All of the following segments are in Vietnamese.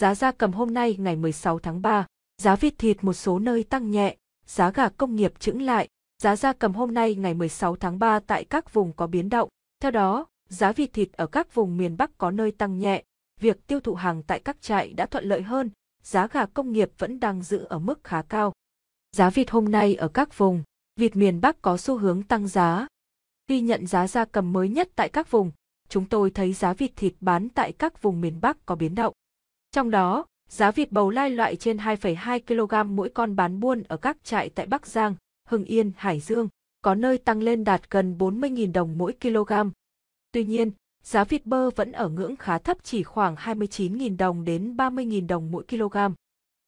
giá gia cầm hôm nay ngày 16 tháng 3, giá vịt thịt một số nơi tăng nhẹ, giá gà công nghiệp chững lại. Giá gia cầm hôm nay ngày 16 tháng 3 tại các vùng có biến động. Theo đó, giá vịt thịt ở các vùng miền Bắc có nơi tăng nhẹ. Việc tiêu thụ hàng tại các trại đã thuận lợi hơn, giá gà công nghiệp vẫn đang giữ ở mức khá cao. Giá vịt hôm nay ở các vùng, vịt miền Bắc có xu hướng tăng giá. Ghi nhận giá gia cầm mới nhất tại các vùng, chúng tôi thấy giá vịt thịt bán tại các vùng miền Bắc có biến động. Trong đó, giá vịt bầu lai loại trên 2,2 kg mỗi con bán buôn ở các trại tại Bắc Giang, Hưng Yên, Hải Dương, có nơi tăng lên đạt gần 40.000 đồng mỗi kg. Tuy nhiên, giá vịt bơ vẫn ở ngưỡng khá thấp chỉ khoảng 29.000 đồng đến 30.000 đồng mỗi kg.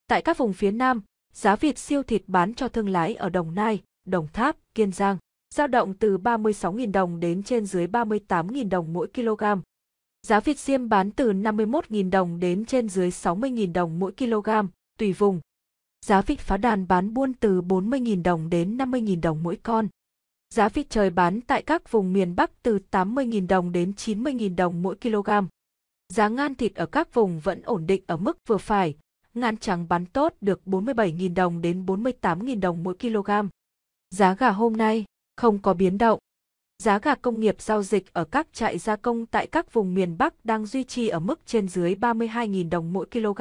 Tại các vùng phía Nam, giá vịt siêu thịt bán cho thương lái ở Đồng Nai, Đồng Tháp, Kiên Giang, dao động từ 36.000 đồng đến trên dưới 38.000 đồng mỗi kg. Giá vịt xiêm bán từ 51.000 đồng đến trên dưới 60.000 đồng mỗi kg, tùy vùng. Giá vịt phá đàn bán buôn từ 40.000 đồng đến 50.000 đồng mỗi con. Giá vịt trời bán tại các vùng miền Bắc từ 80.000 đồng đến 90.000 đồng mỗi kg. Giá ngan thịt ở các vùng vẫn ổn định ở mức vừa phải, ngan trắng bán tốt được 47.000 đồng đến 48.000 đồng mỗi kg. Giá gà hôm nay không có biến động giá gà công nghiệp giao dịch ở các trại gia công tại các vùng miền Bắc đang duy trì ở mức trên dưới 32.000 đồng mỗi kg.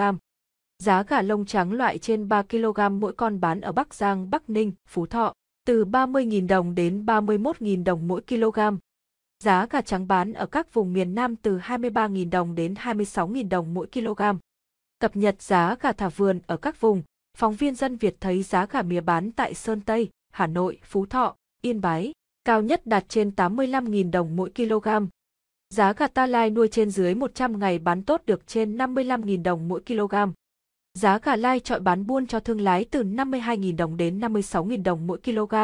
Giá gà lông trắng loại trên 3 kg mỗi con bán ở Bắc Giang, Bắc Ninh, Phú Thọ, từ 30.000 đồng đến 31.000 đồng mỗi kg. Giá gà trắng bán ở các vùng miền Nam từ 23.000 đồng đến 26.000 đồng mỗi kg. Cập nhật giá gà thả vườn ở các vùng, phóng viên dân Việt thấy giá gà mía bán tại Sơn Tây, Hà Nội, Phú Thọ, Yên Bái, cao nhất đạt trên 85.000 đồng mỗi kg. Giá gà ta lai nuôi trên dưới 100 ngày bán tốt được trên 55.000 đồng mỗi kg. Giá gà lai trọi bán buôn cho thương lái từ 52.000 đồng đến 56.000 đồng mỗi kg,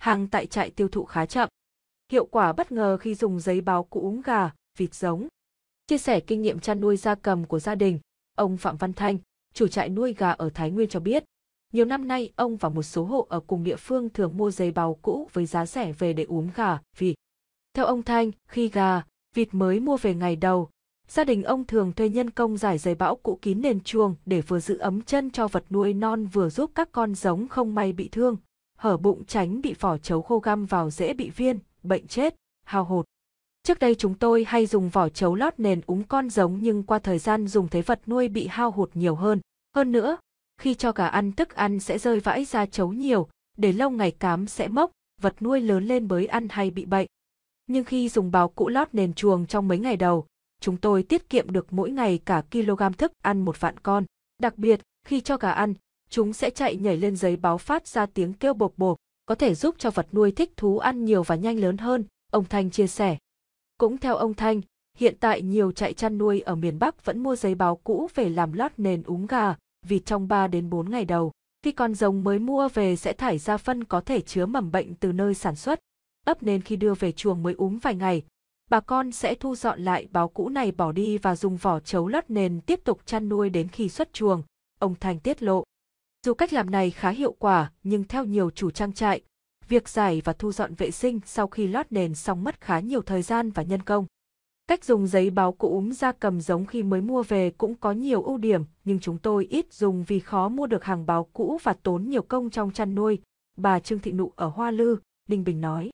hàng tại trại tiêu thụ khá chậm. Hiệu quả bất ngờ khi dùng giấy báo cũ uống gà, vịt giống. Chia sẻ kinh nghiệm chăn nuôi gia cầm của gia đình, ông Phạm Văn Thanh, chủ trại nuôi gà ở Thái Nguyên cho biết, nhiều năm nay, ông và một số hộ ở cùng địa phương thường mua giấy bào cũ với giá rẻ về để uống gà, vì theo ông Thanh, khi gà, vịt mới mua về ngày đầu, gia đình ông thường thuê nhân công giải giấy bão cũ kín nền chuồng để vừa giữ ấm chân cho vật nuôi non vừa giúp các con giống không may bị thương, hở bụng tránh bị vỏ chấu khô găm vào dễ bị viên, bệnh chết, hao hột. Trước đây chúng tôi hay dùng vỏ chấu lót nền úng con giống nhưng qua thời gian dùng thấy vật nuôi bị hao hụt nhiều hơn. Hơn nữa, khi cho gà ăn thức ăn sẽ rơi vãi ra chấu nhiều, để lâu ngày cám sẽ mốc, vật nuôi lớn lên mới ăn hay bị bệnh. Nhưng khi dùng báo cũ lót nền chuồng trong mấy ngày đầu, chúng tôi tiết kiệm được mỗi ngày cả kg thức ăn một vạn con. Đặc biệt, khi cho gà ăn, chúng sẽ chạy nhảy lên giấy báo phát ra tiếng kêu bộp bộp, có thể giúp cho vật nuôi thích thú ăn nhiều và nhanh lớn hơn, ông Thanh chia sẻ. Cũng theo ông Thanh, hiện tại nhiều trại chăn nuôi ở miền Bắc vẫn mua giấy báo cũ về làm lót nền úng gà, vì trong 3 đến 4 ngày đầu. Khi con rồng mới mua về sẽ thải ra phân có thể chứa mầm bệnh từ nơi sản xuất, ấp nên khi đưa về chuồng mới úm vài ngày. Bà con sẽ thu dọn lại báo cũ này bỏ đi và dùng vỏ chấu lót nền tiếp tục chăn nuôi đến khi xuất chuồng, ông Thành tiết lộ. Dù cách làm này khá hiệu quả nhưng theo nhiều chủ trang trại, việc giải và thu dọn vệ sinh sau khi lót nền xong mất khá nhiều thời gian và nhân công. Cách dùng giấy báo cũ ra cầm giống khi mới mua về cũng có nhiều ưu điểm, nhưng chúng tôi ít dùng vì khó mua được hàng báo cũ và tốn nhiều công trong chăn nuôi, bà Trương Thị Nụ ở Hoa Lư, Ninh Bình nói.